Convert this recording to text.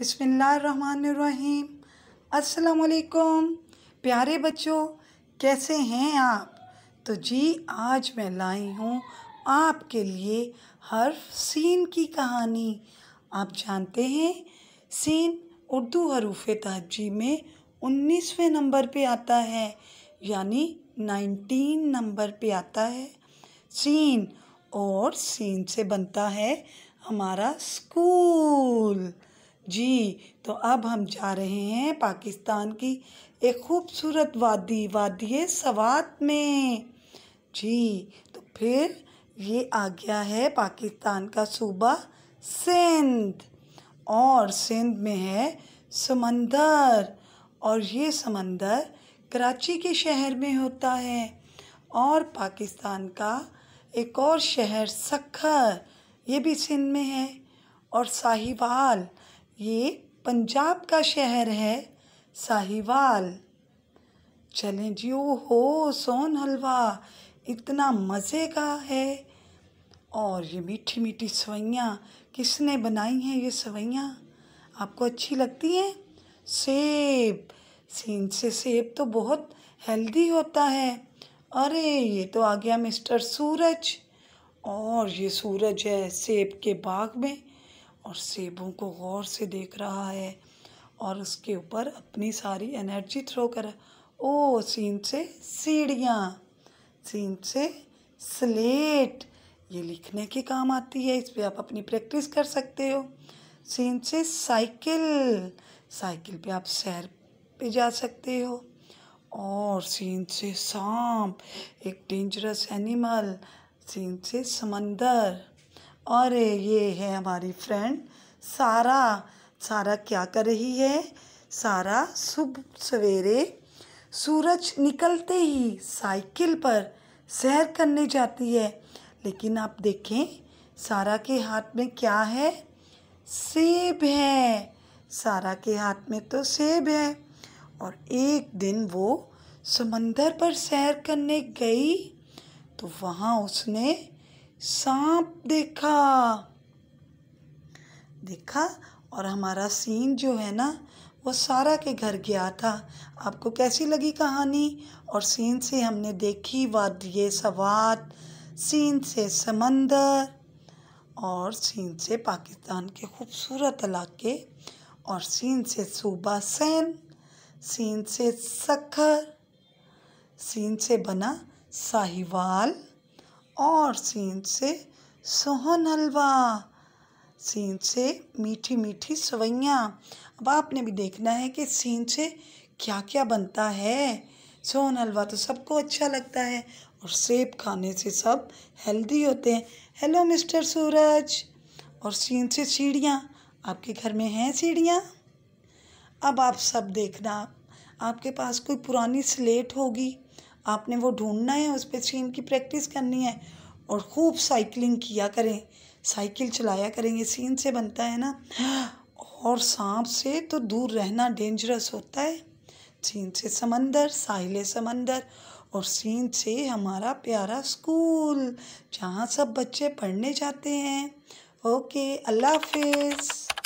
बिसमीम असलकुम प्यारे बच्चों कैसे हैं आप तो जी आज मैं लाई हूँ आपके लिए हर्फ सीन की कहानी आप जानते हैं सीन उर्दू हरूफ तहजी में उन्नीसवें नंबर पे आता है यानी नाइनटीन नंबर पे आता है सीन और सीन से बनता है हमारा स्कूल जी तो अब हम जा रहे हैं पाकिस्तान की एक खूबसूरत वादी वादी सवात में जी तो फिर ये आ गया है पाकिस्तान का सूबा सिंध और सिंध में है समंदर और ये समंदर कराची के शहर में होता है और पाकिस्तान का एक और शहर सखर ये भी सिंध में है और साहिवाल ये पंजाब का शहर है साहिवाल चलें जी ओ हो सोन हलवा इतना मज़े का है और ये मीठी मीठी सवैयाँ किसने बनाई हैं ये सवैयाँ आपको अच्छी लगती हैं सेब सीन से सेब तो बहुत हेल्दी होता है अरे ये तो आ गया मिस्टर सूरज और ये सूरज है सेब के बाग में और सेबों को गौर से देख रहा है और उसके ऊपर अपनी सारी एनर्जी थ्रो कर ओ सीन से सीढ़ियाँ सीन से स्लेट ये लिखने के काम आती है इस पर आप अपनी प्रैक्टिस कर सकते हो सीन से साइकिल साइकिल पे आप सैर पे जा सकते हो और सीन से सांप एक डेंजरस एनिमल सीन से समंदर और ये है हमारी फ्रेंड सारा सारा क्या कर रही है सारा सुबह सवेरे सूरज निकलते ही साइकिल पर सैर करने जाती है लेकिन आप देखें सारा के हाथ में क्या है सेब है सारा के हाथ में तो सेब है और एक दिन वो समंदर पर सैर करने गई तो वहाँ उसने सांप देखा देखा और हमारा सीन जो है ना वो सारा के घर गया था आपको कैसी लगी कहानी और सीन से हमने देखी वादिय सवाद सीन से समंदर और सीन से पाकिस्तान के खूबसूरत इलाके और सीन से सूबा सैन सीन से सखर सीन से बना साहिवाल और सीन से सोहन हलवा सीन से मीठी मीठी सवैयाँ अब आपने भी देखना है कि सीन से क्या क्या बनता है सोहन हलवा तो सबको अच्छा लगता है और सेब खाने से सब हेल्दी होते हैं हेलो मिस्टर सूरज और सीन से सीढ़ियाँ आपके घर में हैं सीढ़ियाँ अब आप सब देखना आपके पास कोई पुरानी स्लेट होगी आपने वो ढूंढना है उस पर स्ट्रीम की प्रैक्टिस करनी है और ख़ूब साइकिलिंग किया करें साइकिल चलाया करें ये सीन से बनता है ना और सांप से तो दूर रहना डेंजरस होता है सीन से समंदर साहिल समंदर और सीन से हमारा प्यारा स्कूल जहाँ सब बच्चे पढ़ने जाते हैं ओके अल्लाह हाफिज़